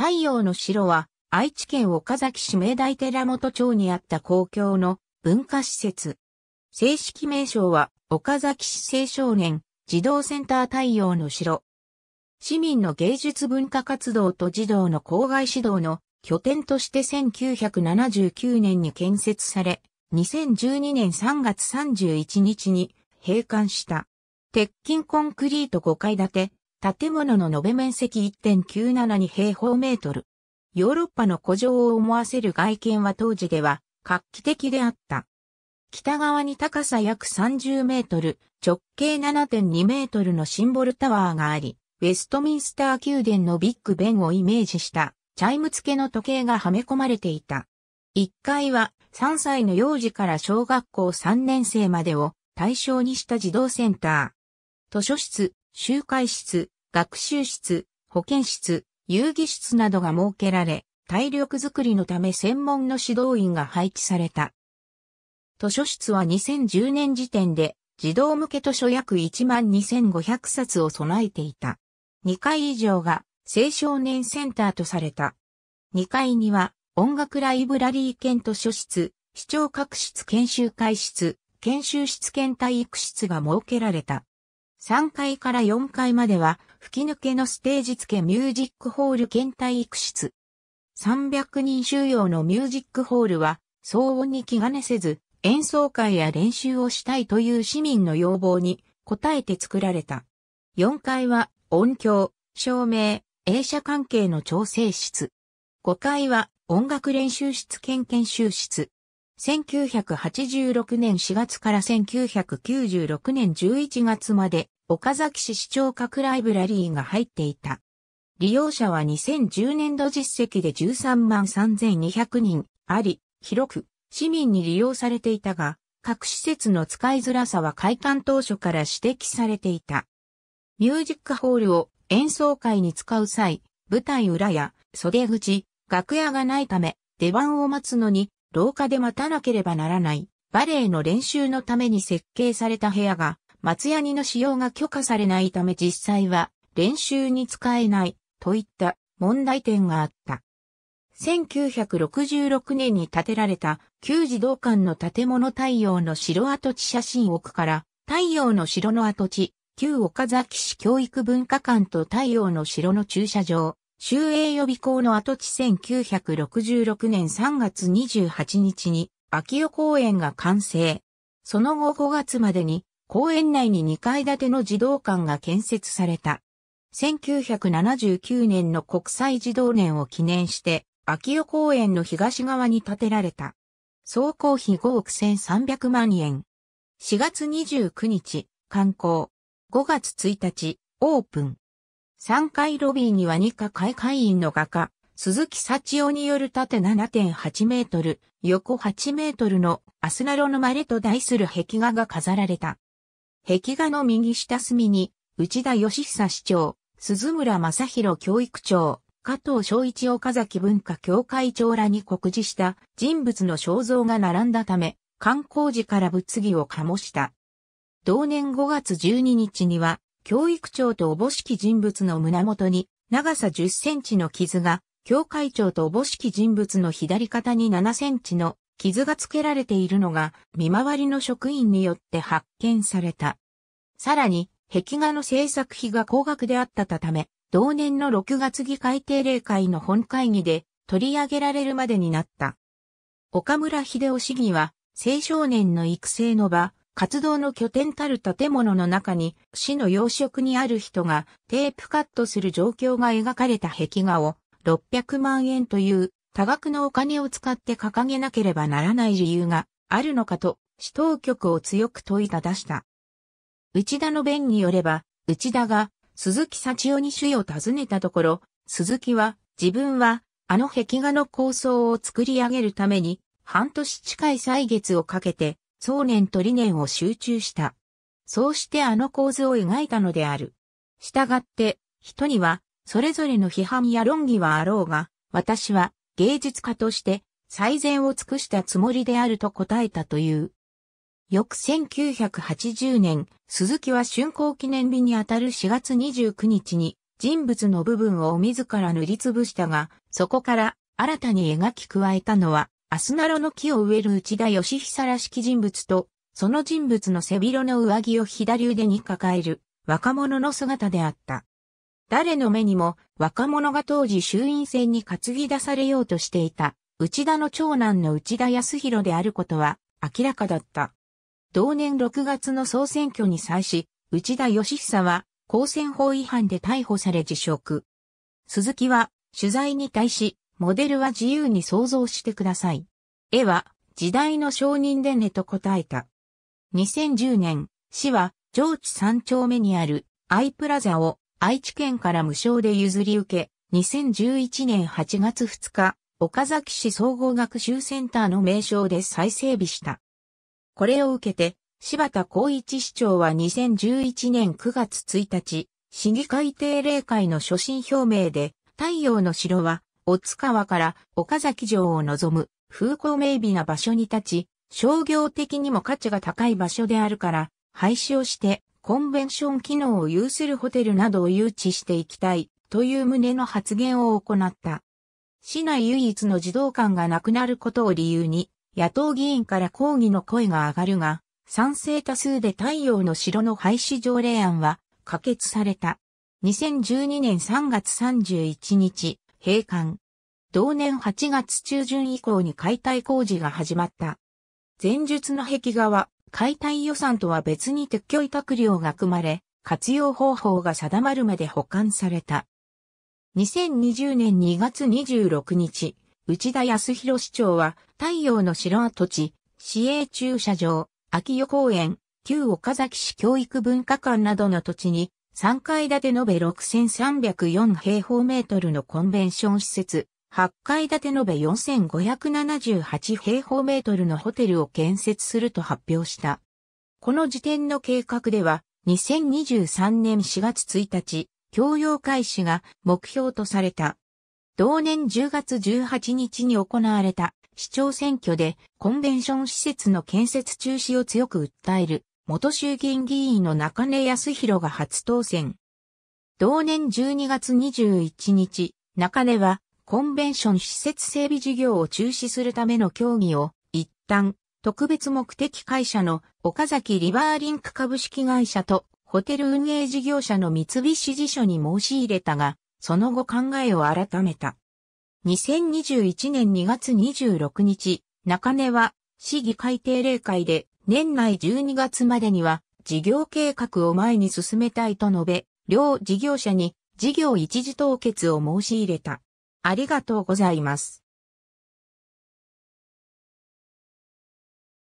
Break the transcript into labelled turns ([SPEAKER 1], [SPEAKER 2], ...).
[SPEAKER 1] 太陽の城は、愛知県岡崎市明大寺本町にあった公共の文化施設。正式名称は、岡崎市青少年児童センター太陽の城。市民の芸術文化活動と児童の校外指導の拠点として1979年に建設され、2012年3月31日に閉館した。鉄筋コンクリート5階建て、建物の延べ面積1.97平方メートル。ヨーロッパの古城を思わせる外見は当時では画期的であった。北側に高さ約30メートル、直径7.2メートルのシンボルタワーがあり、ウェストミンスター宮殿のビッグベンをイメージしたチャイム付けの時計がはめ込まれていた。1階は3歳の幼児から小学校3年生までを対象にした児童センター。図書室、集会室、学習室、保健室、遊戯室などが設けられ、体力づくりのため専門の指導員が配置された。図書室は2010年時点で児童向け図書約12,500冊を備えていた。2階以上が青少年センターとされた。2階には音楽ライブラリー兼図書室、視聴覚室研修会室、研修室兼体育室が設けられた。3階から4階までは吹き抜けのステージ付けミュージックホール検体育室。300人収容のミュージックホールは騒音に気兼ねせず演奏会や練習をしたいという市民の要望に応えて作られた。4階は音響、照明、映写関係の調整室。5階は音楽練習室兼研修室。1986年4月から1996年11月まで岡崎市市長各ライブラリーが入っていた。利用者は2010年度実績で13万3200人あり、広く市民に利用されていたが、各施設の使いづらさは開館当初から指摘されていた。ミュージックホールを演奏会に使う際、舞台裏や袖口、楽屋がないため、出番を待つのに廊下で待たなければならない、バレエの練習のために設計された部屋が、松屋にの使用が許可されないため実際は練習に使えないといった問題点があった。1966年に建てられた旧児童館の建物太陽の城跡地写真奥から太陽の城の跡地、旧岡崎市教育文化館と太陽の城の駐車場、修営予備校の跡地1966年3月28日に秋代公園が完成。その後5月までに公園内に2階建ての児童館が建設された。1979年の国際児童年を記念して、秋代公園の東側に建てられた。総工費5億1300万円。4月29日、観光。5月1日、オープン。3階ロビーには2課会会員の画家、鈴木幸夫による縦7.8メートル、横8メートルのアスナロの稀と題する壁画が飾られた。壁画の右下隅に、内田義久市長、鈴村正宏教育長、加藤昭一岡崎文化協会長らに告示した人物の肖像が並んだため、観光時から物議を醸した。同年5月12日には、教育長とおぼしき人物の胸元に、長さ10センチの傷が、教会長とおぼしき人物の左肩に7センチの傷がつけられているのが、見回りの職員によって発見された。さらに、壁画の制作費が高額であったため、同年の6月議会定例会の本会議で取り上げられるまでになった。岡村秀夫市議は、青少年の育成の場、活動の拠点たる建物の中に、市の養殖にある人がテープカットする状況が描かれた壁画を600万円という多額のお金を使って掲げなければならない理由があるのかと、市当局を強く問いただした。内田の弁によれば、内田が鈴木幸男に主を訪ねたところ、鈴木は自分はあの壁画の構想を作り上げるために半年近い歳月をかけて想念と理念を集中した。そうしてあの構図を描いたのである。したがって、人には、それぞれの批判や論議はあろうが、私は芸術家として最善を尽くしたつもりであると答えたという。翌1980年、鈴木は竣工記念日にあたる4月29日に人物の部分を自ら塗りつぶしたが、そこから新たに描き加えたのはアスナロの木を植える内田義久らしき人物と、その人物の背広の上着を左腕に抱える若者の姿であった。誰の目にも若者が当時衆院選に担ぎ出されようとしていた内田の長男の内田康弘であることは明らかだった。同年6月の総選挙に際し、内田義久は公選法違反で逮捕され辞職。鈴木は取材に対し、モデルは自由に想像してください。絵は、時代の承認でねと答えた。2010年、市は、上智三丁目にある、アイプラザを、愛知県から無償で譲り受け、2011年8月2日、岡崎市総合学習センターの名称で再整備した。これを受けて、柴田光一市長は2011年9月1日、市議会定例会の所信表明で、太陽の城は小塚川から岡崎城を望む風光明媚な場所に立ち、商業的にも価値が高い場所であるから、廃止をしてコンベンション機能を有するホテルなどを誘致していきたいという旨の発言を行った。市内唯一の児童館がなくなることを理由に、野党議員から抗議の声が上がるが、賛成多数で太陽の城の廃止条例案は可決された。2012年3月31日、閉館。同年8月中旬以降に解体工事が始まった。前述の壁画は、解体予算とは別に撤去委託料が組まれ、活用方法が定まるまで保管された。2020年2月26日、内田康弘市長は、太陽の城跡地、市営駐車場、秋代公園、旧岡崎市教育文化館などの土地に、3階建て延べ6304平方メートルのコンベンション施設、8階建て延べ4578平方メートルのホテルを建設すると発表した。この時点の計画では、2023年4月1日、供用開始が目標とされた。同年10月18日に行われた市長選挙でコンベンション施設の建設中止を強く訴える元衆議院議員の中根康弘が初当選。同年12月21日、中根はコンベンション施設整備事業を中止するための協議を一旦特別目的会社の岡崎リバーリンク株式会社とホテル運営事業者の三菱地所に申し入れたが、その後考えを改めた。2021年2月26日、中根は市議会定例会で年内12月までには事業計画を前に進めたいと述べ、両事業者に事業一時凍結を申し入れた。ありがとうございます。